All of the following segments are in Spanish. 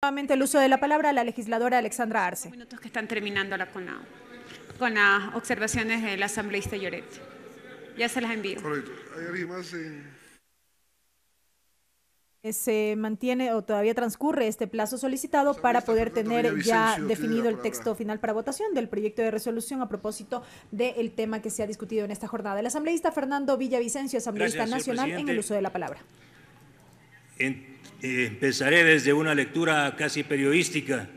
Nuevamente el uso de la palabra a la legisladora Alexandra Arce. que están terminando la con las observaciones del asambleísta Lloret. Ya se las envío. Se mantiene o todavía transcurre este plazo solicitado pues para poder tener ya definido el texto final para votación del proyecto de resolución a propósito del tema que se ha discutido en esta jornada. El asambleísta Fernando Villavicencio, asambleísta nacional, en el uso de la palabra. Eh, empezaré desde una lectura casi periodística.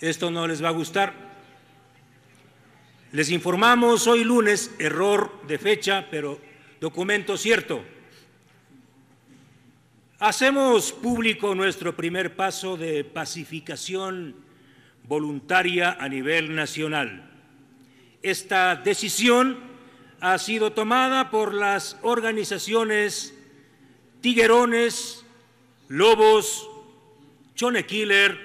Esto no les va a gustar. Les informamos hoy lunes, error de fecha, pero documento cierto. Hacemos público nuestro primer paso de pacificación voluntaria a nivel nacional. Esta decisión ha sido tomada por las organizaciones Tiguerones, Lobos, Chone Killer,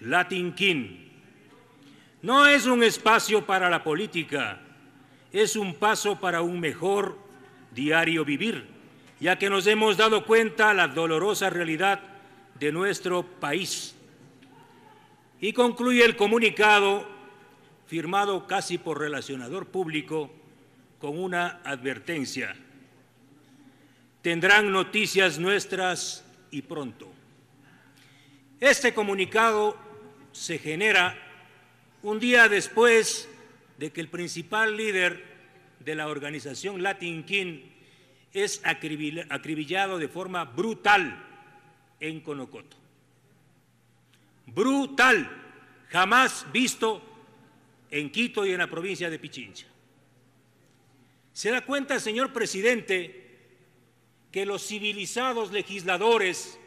Latin King. No es un espacio para la política, es un paso para un mejor diario vivir, ya que nos hemos dado cuenta de la dolorosa realidad de nuestro país. Y concluye el comunicado firmado casi por relacionador público con una advertencia. Tendrán noticias nuestras y pronto. Este comunicado se genera un día después de que el principal líder de la organización Latin es acribillado de forma brutal en Conocoto. Brutal, jamás visto en Quito y en la provincia de Pichincha. ¿Se da cuenta, señor presidente, que los civilizados legisladores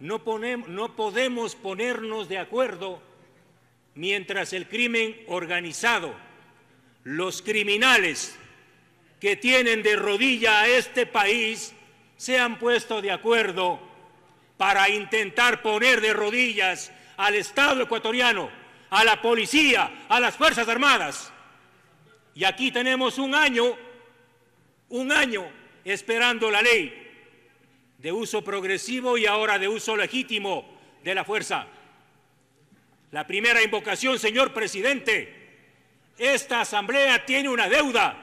no, no podemos ponernos de acuerdo mientras el crimen organizado, los criminales que tienen de rodilla a este país, se han puesto de acuerdo para intentar poner de rodillas al Estado ecuatoriano, a la policía, a las Fuerzas Armadas. Y aquí tenemos un año, un año esperando la ley de uso progresivo y ahora de uso legítimo de la fuerza. La primera invocación, señor presidente, esta Asamblea tiene una deuda,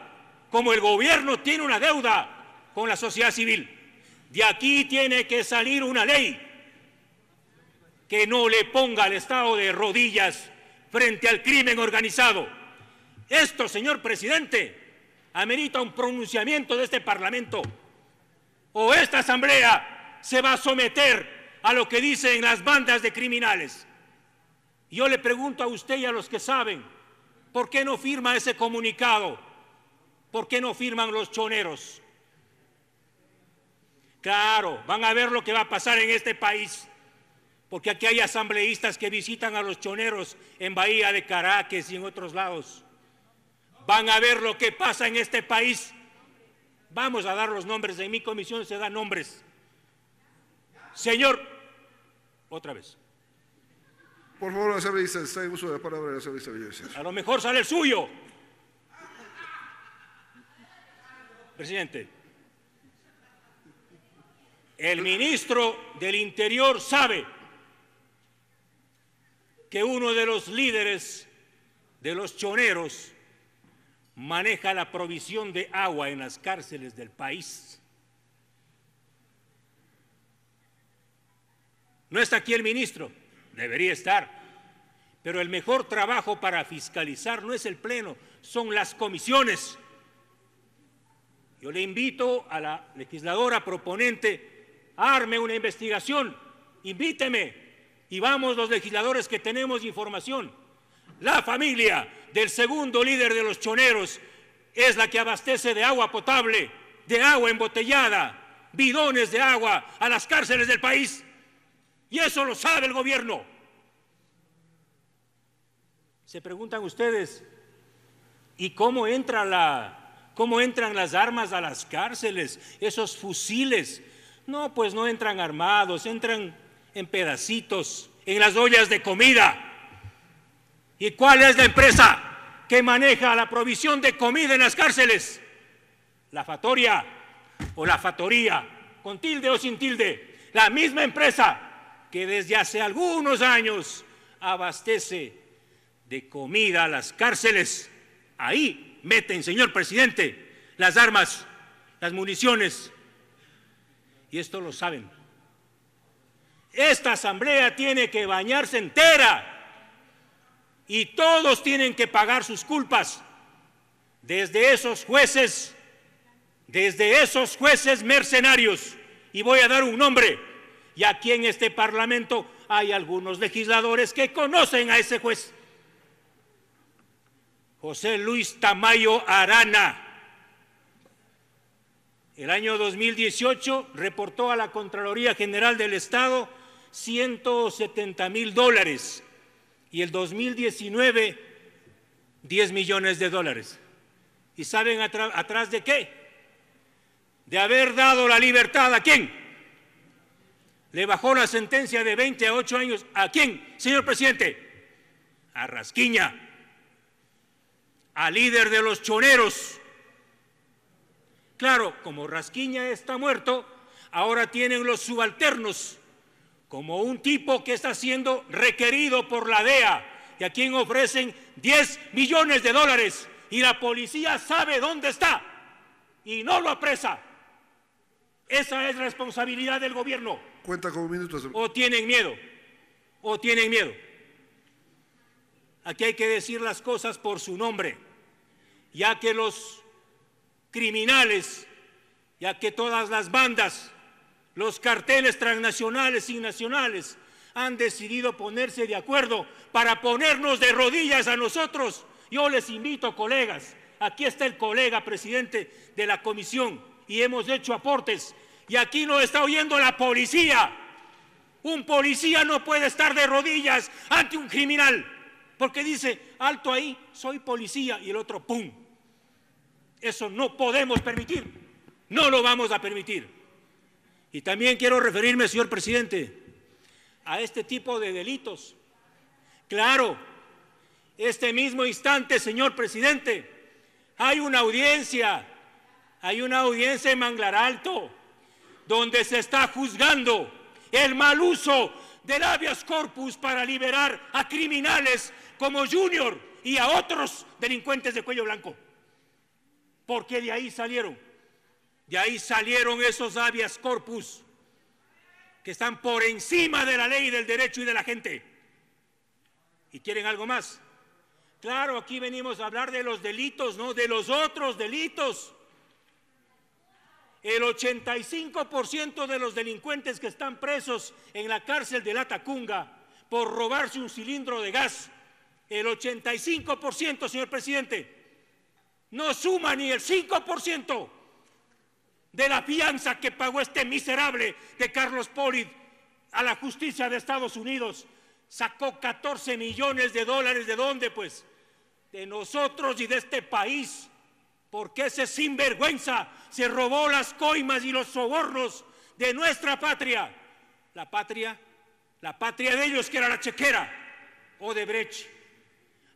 como el gobierno tiene una deuda con la sociedad civil. De aquí tiene que salir una ley que no le ponga al Estado de rodillas frente al crimen organizado. Esto, señor presidente, amerita un pronunciamiento de este Parlamento. O esta Asamblea se va a someter a lo que dicen las bandas de criminales. Yo le pregunto a usted y a los que saben, ¿por qué no firma ese comunicado? ¿Por qué no firman los choneros? Claro, van a ver lo que va a pasar en este país, porque aquí hay asambleístas que visitan a los choneros en Bahía de Caracas y en otros lados van a ver lo que pasa en este país. Vamos a dar los nombres. En mi comisión se dan nombres. Señor, otra vez. Por favor, la señora está uso de la palabra de la A lo mejor sale el suyo. Presidente, el ministro del Interior sabe que uno de los líderes de los choneros maneja la provisión de agua en las cárceles del país. No está aquí el ministro, debería estar, pero el mejor trabajo para fiscalizar no es el Pleno, son las comisiones. Yo le invito a la legisladora proponente, arme una investigación, invíteme y vamos los legisladores que tenemos información la familia del segundo líder de los choneros es la que abastece de agua potable, de agua embotellada, bidones de agua a las cárceles del país. Y eso lo sabe el gobierno. Se preguntan ustedes, ¿y cómo entra la cómo entran las armas a las cárceles, esos fusiles. No, pues no entran armados, entran en pedacitos, en las ollas de comida. ¿Y cuál es la empresa que maneja la provisión de comida en las cárceles? La fatoria o la fatoría, con tilde o sin tilde, la misma empresa que desde hace algunos años abastece de comida a las cárceles. Ahí meten, señor presidente, las armas, las municiones. Y esto lo saben. Esta asamblea tiene que bañarse entera y todos tienen que pagar sus culpas. Desde esos jueces, desde esos jueces mercenarios, y voy a dar un nombre, y aquí en este Parlamento hay algunos legisladores que conocen a ese juez. José Luis Tamayo Arana. El año 2018 reportó a la Contraloría General del Estado 170 mil dólares y el 2019 10 millones de dólares. ¿Y saben atrás de qué? De haber dado la libertad a quién? Le bajó la sentencia de 20 a 8 años a quién, señor presidente? A Rasquiña, al líder de los choneros. Claro, como Rasquiña está muerto, ahora tienen los subalternos como un tipo que está siendo requerido por la DEA y a quien ofrecen 10 millones de dólares y la policía sabe dónde está y no lo apresa. Esa es responsabilidad del gobierno. Cuenta con minutos. O tienen miedo, o tienen miedo. Aquí hay que decir las cosas por su nombre, ya que los criminales, ya que todas las bandas los carteles transnacionales y nacionales han decidido ponerse de acuerdo para ponernos de rodillas a nosotros. Yo les invito, colegas, aquí está el colega presidente de la comisión y hemos hecho aportes y aquí nos está oyendo la policía. Un policía no puede estar de rodillas ante un criminal porque dice, alto ahí, soy policía y el otro, ¡pum! Eso no podemos permitir, no lo vamos a permitir. Y también quiero referirme, señor presidente, a este tipo de delitos. Claro, este mismo instante, señor presidente, hay una audiencia, hay una audiencia en Manglar Alto, donde se está juzgando el mal uso del habeas corpus para liberar a criminales como Junior y a otros delincuentes de cuello blanco. Porque de ahí salieron. Y ahí salieron esos habeas corpus que están por encima de la ley, del derecho y de la gente. ¿Y quieren algo más? Claro, aquí venimos a hablar de los delitos, no de los otros delitos. El 85% de los delincuentes que están presos en la cárcel de La Tacunga por robarse un cilindro de gas, el 85%, señor presidente, no suma ni el 5% de la fianza que pagó este miserable de Carlos Polid a la justicia de Estados Unidos. Sacó 14 millones de dólares. ¿De dónde, pues? De nosotros y de este país. Porque ese sinvergüenza se robó las coimas y los sobornos de nuestra patria. La patria, la patria de ellos que era la chequera o de Brecht.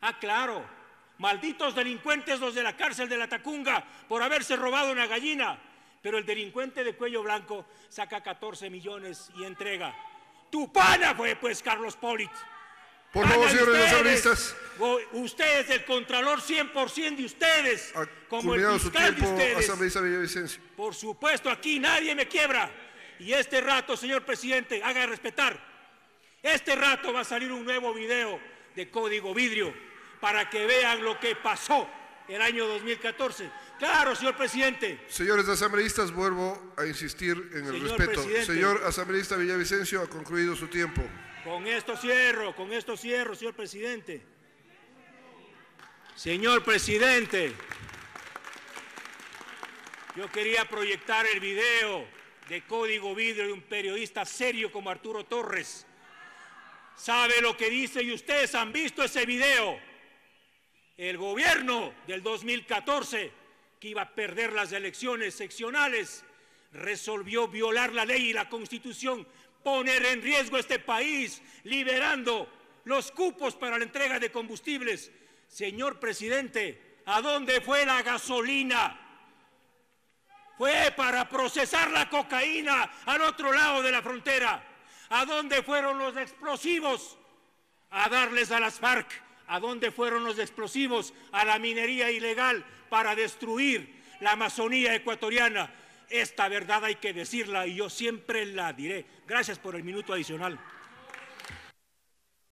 Ah, claro, malditos delincuentes los de la cárcel de la Tacunga por haberse robado una gallina pero el delincuente de cuello blanco saca 14 millones y entrega. Tu pana fue pues Carlos Polit. Por favor, señores Ustedes, el Contralor 100% de ustedes, como el fiscal de ustedes. Por supuesto, aquí nadie me quiebra. Y este rato, señor presidente, haga respetar. Este rato va a salir un nuevo video de Código Vidrio para que vean lo que pasó el año 2014. Claro, señor presidente. Señores asambleístas, vuelvo a insistir en el respeto. señor asambleísta Villavicencio, ha concluido su tiempo. Con esto cierro, con esto cierro, señor presidente. Señor presidente, yo quería proyectar el video de código vidrio de un periodista serio como Arturo Torres. ¿Sabe lo que dice? Y ustedes han visto ese video el gobierno del 2014, que iba a perder las elecciones seccionales, resolvió violar la ley y la constitución, poner en riesgo este país, liberando los cupos para la entrega de combustibles. Señor presidente, ¿a dónde fue la gasolina? Fue para procesar la cocaína al otro lado de la frontera. ¿A dónde fueron los explosivos? A darles a las FARC. ¿A dónde fueron los explosivos? A la minería ilegal para destruir la Amazonía ecuatoriana. Esta verdad hay que decirla y yo siempre la diré. Gracias por el minuto adicional.